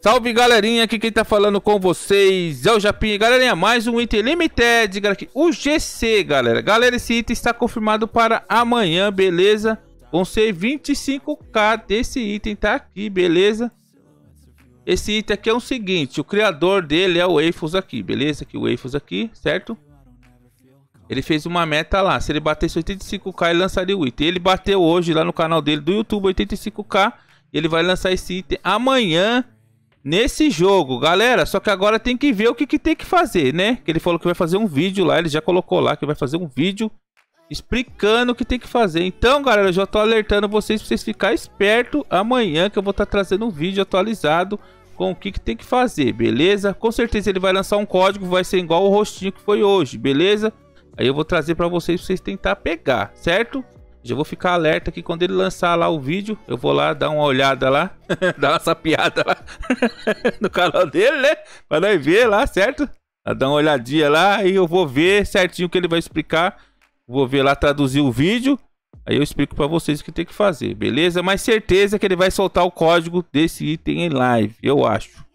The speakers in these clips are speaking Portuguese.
Salve galerinha, aqui quem tá falando com vocês é o Japinha. Galerinha, mais um item limited, o GC, galera. Galera, esse item está confirmado para amanhã, beleza? Vão ser 25k desse item, tá aqui, beleza? Esse item aqui é o seguinte, o criador dele é o Eiffels aqui, beleza? Aqui o Eiffels aqui, certo? Ele fez uma meta lá, se ele batesse 85k ele lançaria o item. Ele bateu hoje lá no canal dele do YouTube 85k, ele vai lançar esse item amanhã, nesse jogo, galera. Só que agora tem que ver o que, que tem que fazer, né? Que ele falou que vai fazer um vídeo lá, ele já colocou lá que vai fazer um vídeo explicando o que tem que fazer. Então, galera, eu já tô alertando vocês pra vocês ficarem esperto amanhã que eu vou estar tá trazendo um vídeo atualizado com o que, que tem que fazer, beleza? Com certeza ele vai lançar um código, vai ser igual o rostinho que foi hoje, beleza? Aí eu vou trazer pra vocês pra vocês tentar pegar, certo? Já vou ficar alerta que quando ele lançar lá o vídeo, eu vou lá dar uma olhada lá, dar uma sapiada lá no canal dele, né? Pra nós ver lá, certo? Dar uma olhadinha lá e eu vou ver certinho o que ele vai explicar. Vou ver lá traduzir o vídeo. Aí eu explico para vocês o que tem que fazer, beleza? Mas certeza que ele vai soltar o código desse item em live, eu acho.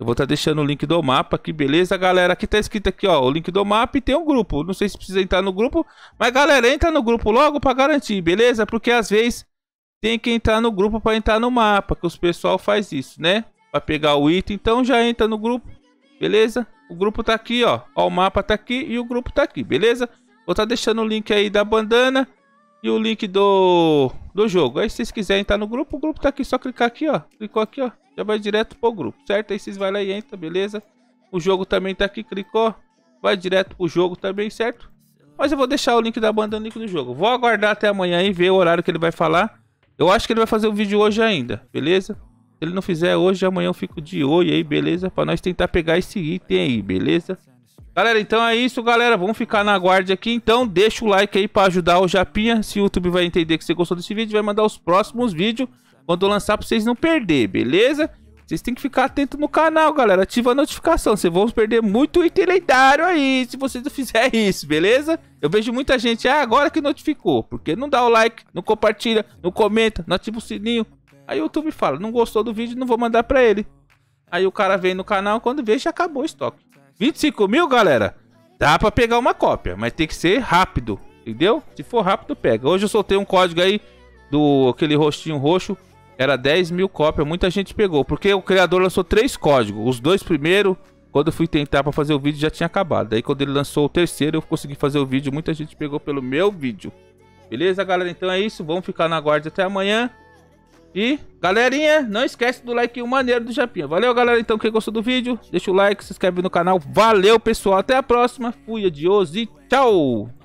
Eu vou estar tá deixando o link do mapa aqui, beleza, galera? Aqui tá escrito aqui, ó, o link do mapa e tem um grupo. Não sei se precisa entrar no grupo, mas galera, entra no grupo logo para garantir, beleza? Porque às vezes tem que entrar no grupo para entrar no mapa, que os pessoal faz isso, né? Para pegar o item, então já entra no grupo, beleza? O grupo tá aqui, ó. ó o mapa tá aqui e o grupo tá aqui, beleza? Vou estar tá deixando o link aí da bandana e o link do, do jogo. Aí se vocês quiserem entrar no grupo, o grupo tá aqui, só clicar aqui, ó. Clicou aqui, ó. Já vai direto pro grupo, certo? Aí vocês vai lá e entram, beleza? O jogo também tá aqui, clicou. Vai direto pro jogo também, certo? Mas eu vou deixar o link da banda no link do jogo. Vou aguardar até amanhã e ver o horário que ele vai falar. Eu acho que ele vai fazer o vídeo hoje ainda, beleza? Se ele não fizer hoje, amanhã eu fico de oi aí, beleza? Pra nós tentar pegar esse item aí, beleza? Galera, então é isso, galera. Vamos ficar na guarda aqui. Então, deixa o like aí pra ajudar o Japinha. Se o YouTube vai entender que você gostou desse vídeo, vai mandar os próximos vídeos. Quando eu lançar pra vocês não perder, beleza? Vocês têm que ficar atento no canal, galera. Ativa a notificação. Vocês vão perder muito item lendário aí, se vocês não fizerem isso, beleza? Eu vejo muita gente, ah, agora que notificou. Porque não dá o like, não compartilha, não comenta, não ativa o sininho. Aí o YouTube fala, não gostou do vídeo, não vou mandar pra ele. Aí o cara vem no canal, quando vê, já acabou o estoque. 25 mil, galera, dá pra pegar uma cópia, mas tem que ser rápido, entendeu? Se for rápido, pega. Hoje eu soltei um código aí do aquele rostinho roxo, era 10 mil cópias, muita gente pegou, porque o criador lançou três códigos, os dois primeiro, quando eu fui tentar pra fazer o vídeo já tinha acabado, daí quando ele lançou o terceiro eu consegui fazer o vídeo, muita gente pegou pelo meu vídeo. Beleza, galera? Então é isso, vamos ficar na guarda até amanhã. E, galerinha, não esquece do like maneiro do Japinha. Valeu, galera, então, quem gostou do vídeo, deixa o like, se inscreve no canal. Valeu, pessoal, até a próxima. Fui, adiós e tchau!